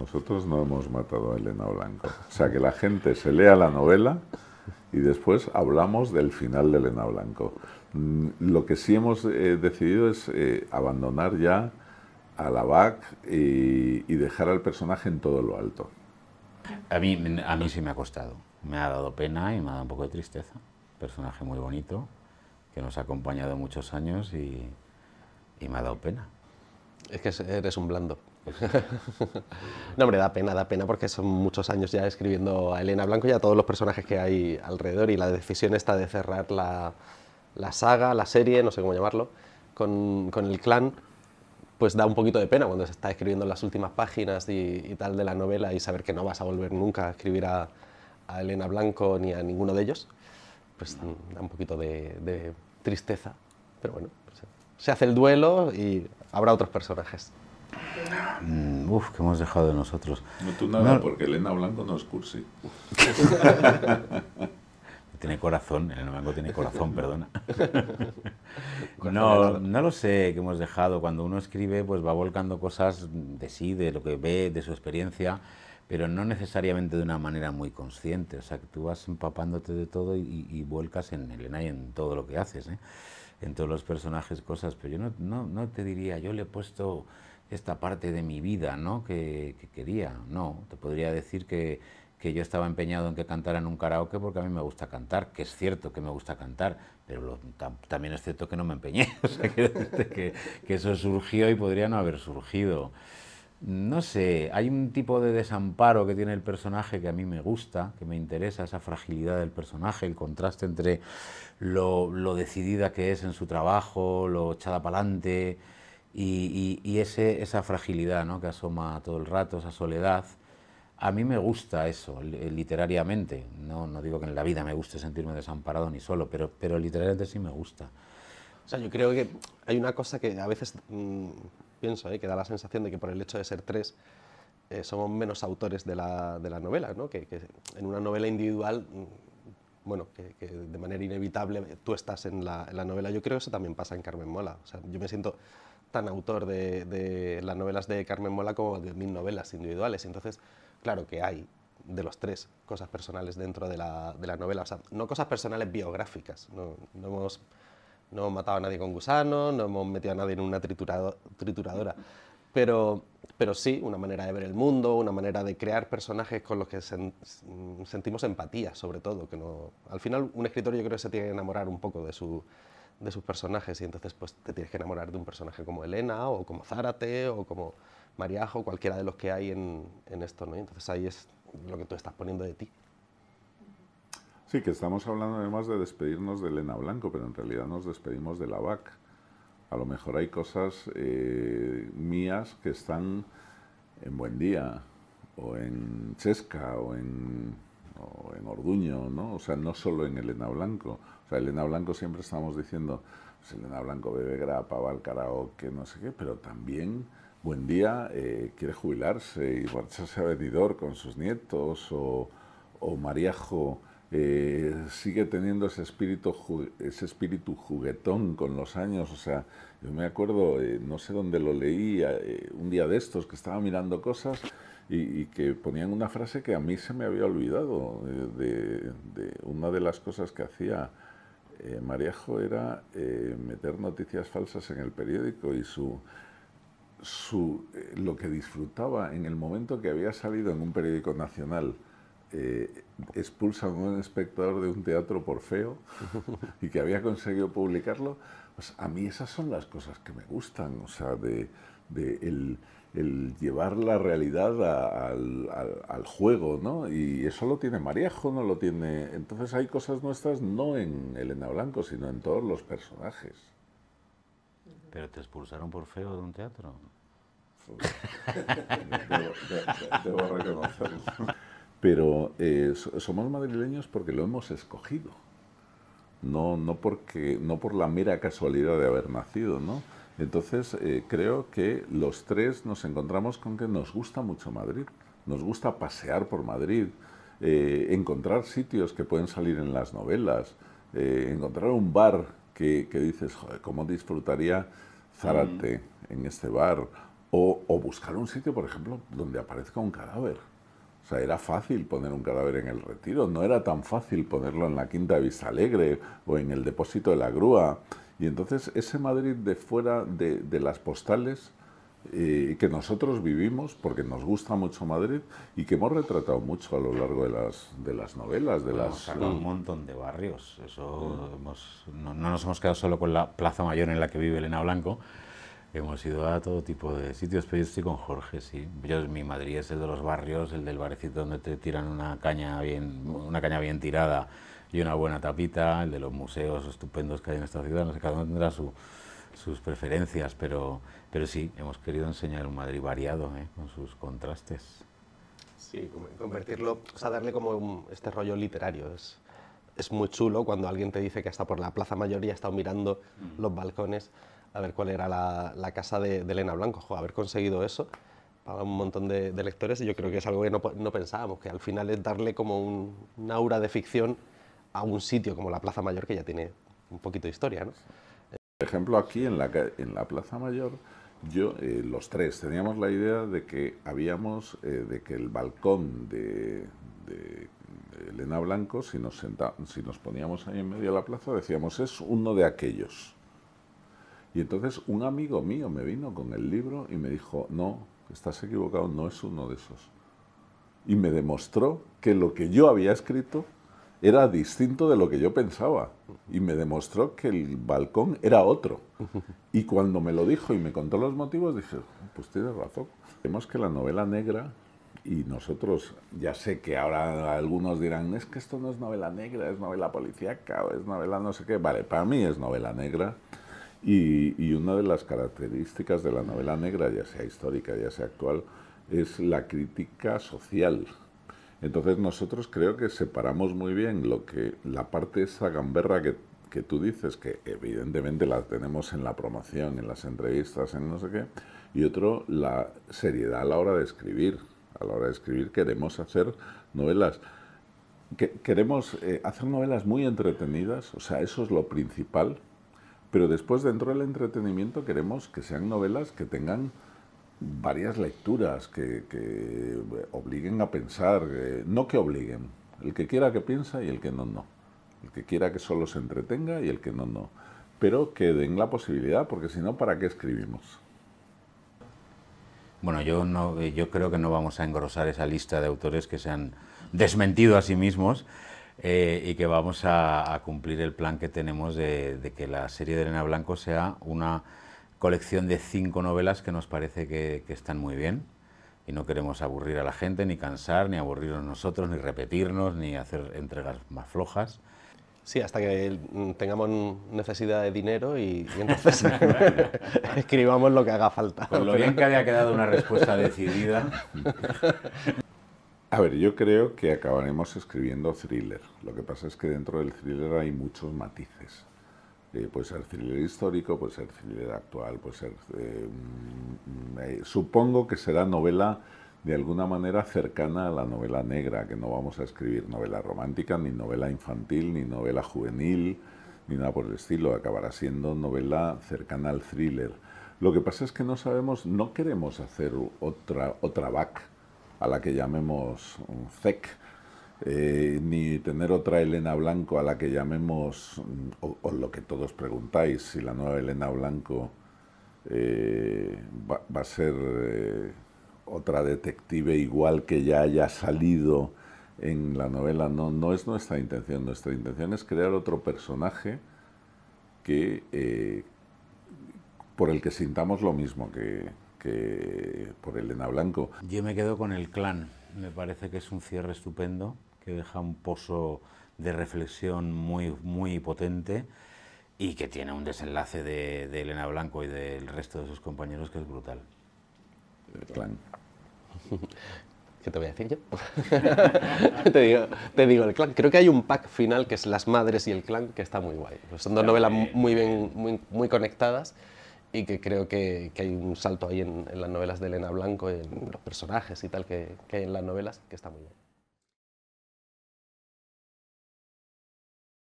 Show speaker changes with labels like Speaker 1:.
Speaker 1: Nosotros no hemos matado a Elena Blanco. O sea, que la gente se lea la novela y después hablamos del final de Elena Blanco. Mm, lo que sí hemos eh, decidido es eh, abandonar ya a la VAC y, dejar al personaje en todo lo alto. A mí,
Speaker 2: a mí sí me ha costado. Me ha dado pena y me ha dado un poco de tristeza. Personaje muy bonito, que nos ha acompañado muchos años y
Speaker 3: me ha dado pena. Es que eres un blando. no, hombre, da pena, da pena porque son muchos años ya escribiendo a Elena Blanco y a todos los personajes que hay alrededor y la decisión esta de cerrar la, saga, la serie, no sé cómo llamarlo, con, el clan, pues da un poquito de pena cuando se está escribiendo las últimas páginas y, tal de la novela y saber que no vas a volver nunca a escribir a, Elena Blanco ni a ninguno de ellos, pues da un poquito de, tristeza, pero bueno, pues se hace el duelo y habrá otros personajes.
Speaker 2: Mm, uf, que hemos dejado de nosotros. No tú nada, porque Elena Blanco no es cursi. tiene corazón, Elena Blanco tiene corazón, perdona. no, no lo sé ¿qué hemos dejado. Cuando uno escribe, pues va volcando cosas de sí, de lo que ve, de su experiencia, pero no necesariamente de una manera muy consciente. O sea, que tú vas empapándote de todo y, vuelcas en Elena y en todo lo que haces, ¿eh? en todos los personajes, cosas. Pero yo no te diría, yo le he puesto esta parte de mi vida ¿no? que, quería. No, te podría decir que, yo estaba empeñado en que cantara en un karaoke porque a mí me gusta cantar, que es cierto que me gusta cantar, pero también es cierto que no me empeñé, o sea, que, eso surgió y podría no haber surgido. No sé, hay un tipo de desamparo que tiene el personaje que a mí me gusta, que me interesa, esa fragilidad del personaje, el contraste entre lo, lo decidida que es en su trabajo, lo echada para adelante, y, esa fragilidad ¿no? que asoma todo el rato, esa soledad. A mí me gusta eso, eh, literariamente. No, no digo que en la vida me guste sentirme desamparado ni solo, pero, pero literariamente sí me gusta.
Speaker 3: O sea, yo creo que hay una cosa que a veces mm, pienso, ¿eh? que da la sensación de que por el hecho de ser tres, eh, somos menos autores de la, de novela, ¿no? que, en una novela individual, mm, bueno, que, de manera inevitable tú estás en la, la, novela. Yo creo que eso también pasa en Carmen Mola. O sea, yo me siento tan autor de, las novelas de Carmen Mola como de mil novelas individuales. Entonces, claro que hay de los tres cosas personales dentro de la, de novela, no cosas personales biográficas, no, hemos, no matado a nadie con gusano, no hemos metido a nadie en una trituradora, pero, pero sí una manera de ver el mundo, una manera de crear personajes con los que sentimos empatía, sobre todo, que no, al final un escritor yo creo que se tiene que enamorar un poco de su de sus personajes y entonces pues te tienes que enamorar de un personaje como Elena o como Zárate o como Mariajo, cualquiera de los que hay en, esto, ¿no? entonces ahí es lo que tú estás poniendo de ti.
Speaker 1: Sí, que estamos hablando además de despedirnos de Elena Blanco, pero en realidad nos despedimos de la VAC. A lo mejor hay cosas eh, mías que están en Buen Día, o en Chesca, o en en Orduño, ¿no? O sea, no solo en Elena Blanco. O sea, Elena Blanco siempre estamos diciendo, pues Elena Blanco bebe grapa, va al karaoke, no sé qué, pero también buen día eh, quiere jubilarse y marcharse a Benidorm con sus nietos o, o Mariajo eh, sigue teniendo ese espíritu, ese espíritu juguetón con los años. O sea, yo me acuerdo, eh, no sé dónde lo leí, eh, un día de estos que estaba mirando cosas y, que ponían una frase que a mí se me había olvidado. de, una de las cosas que hacía Maríajo era meter noticias falsas en el periódico y Su, lo que disfrutaba en el momento que había salido en un periódico nacional eh, expulsan a un espectador de un teatro por feo y que había conseguido publicarlo, pues a mí esas son las cosas que me gustan, o sea, de, el, llevar la realidad al, juego, ¿no? Y eso lo tiene mariajo no lo tiene... Entonces hay cosas nuestras no en Elena Blanco, sino en todos los personajes.
Speaker 2: Pero te expulsaron por feo de un teatro.
Speaker 1: Pero eh, somos madrileños porque lo hemos escogido, no, por la mera casualidad de haber nacido, ¿no? Entonces eh, creo que los tres nos encontramos con que nos gusta mucho Madrid, nos gusta pasear por Madrid, eh, encontrar sitios que pueden salir en las novelas, encontrar un bar que, dices, joder, ¿cómo disfrutaría Zárate en este bar? o buscar un sitio, por ejemplo, donde aparezca un cadáver. O sea, era fácil poner un cadáver en el retiro, no era tan fácil ponerlo en la quinta de Visalegre o en el depósito de la grúa. Y entonces ese Madrid de fuera de, las postales eh, que nosotros vivimos, porque nos gusta mucho Madrid y que hemos retratado mucho a lo largo de las, de las novelas. De las, un montón
Speaker 2: de barrios. Eso no, nos hemos quedado solo con la Plaza Mayor en la que vive Elena Blanco, Hemos ido a todo tipo de sitios, pero yo estoy con Jorge, sí. Yo, mi Madrid es el de los barrios, el del barecito donde te tiran una caña bien, una caña bien tirada y una buena tapita, el de los museos estupendos que hay en esta ciudad, no sé, cada uno tendrá sus preferencias, pero, pero sí, hemos querido enseñar un Madrid variado, ¿eh? con sus contrastes.
Speaker 3: Sí, convertirlo, o sea, darle como este rollo literario, es es muy chulo cuando alguien te dice que hasta por la Plaza Mayor ya ha estado mirando mm. los balcones a ver cuál era la, casa de, Elena Blanco. Joder, haber conseguido eso para un montón de, lectores, y yo creo que es algo que no, pensábamos, que al final es darle como un, aura de ficción
Speaker 1: a un sitio como la Plaza Mayor, que ya tiene un poquito de historia. Por ejemplo, aquí en la, Plaza Mayor, yo, eh, los tres, teníamos la idea de que habíamos, eh, de que el balcón de, Elena Blanco, si nos, si nos poníamos ahí en medio de la plaza, decíamos, es uno de aquellos. Y entonces un amigo mío me vino con el libro y me dijo, no, estás equivocado, no es uno de esos. Y me demostró que lo que yo había escrito era distinto de lo que yo pensaba. Y me demostró que el balcón era otro. Y cuando me lo dijo y me contó los motivos, dije, pues tienes razón. Vemos que la novela negra, y nosotros, ya sé que ahora algunos dirán, es que esto no es novela negra, es novela policíaca, o es novela no sé qué. Vale, para mí es novela negra. Y, una de las características de la novela negra, ya sea histórica, ya sea actual, es la crítica social. Entonces nosotros creo que separamos muy bien lo que la parte esa gamberra que, que tú dices, que evidentemente la tenemos en la promoción, en las entrevistas, en no sé qué, y otro, la seriedad a la hora de escribir. A la hora de escribir queremos hacer novelas queremos eh, hacer novelas muy entretenidas, o sea, eso es lo principal, pero después dentro del entretenimiento queremos que sean novelas que tengan varias lecturas, que, eh, obliguen a pensar, eh, no que obliguen, el que quiera que piensa y el que no, no. El que quiera que solo se entretenga y el que no, no. Pero que den la posibilidad, porque si no, ¿para qué escribimos?
Speaker 2: Bueno, yo, no, eh, yo creo que no vamos a engrosar esa lista de autores que se han desmentido a sí mismos. Eh, y que vamos a, cumplir el plan que tenemos de, que la serie de Elena Blanco sea una colección de cinco novelas que nos parece que, están muy bien y no queremos aburrir a la gente, ni cansar, ni aburrirnos nosotros, ni repetirnos, ni hacer entregas más flojas.
Speaker 3: Sí, hasta que mm, tengamos necesidad de dinero y, entonces escribamos lo que haga falta. Con lo bien que había quedado una respuesta decidida.
Speaker 1: A ver, yo creo que acabaremos escribiendo thriller. Lo que pasa es que dentro del thriller hay muchos matices. Eh, puede ser thriller histórico, puede ser thriller actual, puede ser... Eh, mm, eh, supongo que será novela de alguna manera cercana a la novela negra, que no vamos a escribir novela romántica, ni novela infantil, ni novela juvenil, ni nada por el estilo. Acabará siendo novela cercana al thriller. Lo que pasa es que no sabemos, no queremos hacer otra, otra back a la que llamemos CEC, mm, eh, ni tener otra Elena Blanco a la que llamemos, mm, o, lo que todos preguntáis, si la nueva Elena Blanco eh, va, a ser eh, otra detective igual que ya haya salido en la novela. No, no es nuestra intención. Nuestra intención es crear otro personaje que eh, por el que sintamos lo mismo que, que por Elena Blanco. Yo me quedo con
Speaker 2: el clan, me parece que es un cierre estupendo, que deja un pozo de reflexión muy, muy potente y que tiene un desenlace de, Elena Blanco
Speaker 3: y del resto de sus compañeros que es brutal. El clan. ¿Qué te voy a decir yo? te, digo, te, digo, el clan. Creo que hay un pack final que es Las Madres y el clan, que está muy guay. Pues son dos novelas muy bien, muy, muy conectadas y que creo que, hay un salto ahí en, en, las novelas de Elena Blanco, en los personajes y tal que, que hay en las novelas, que está muy bien.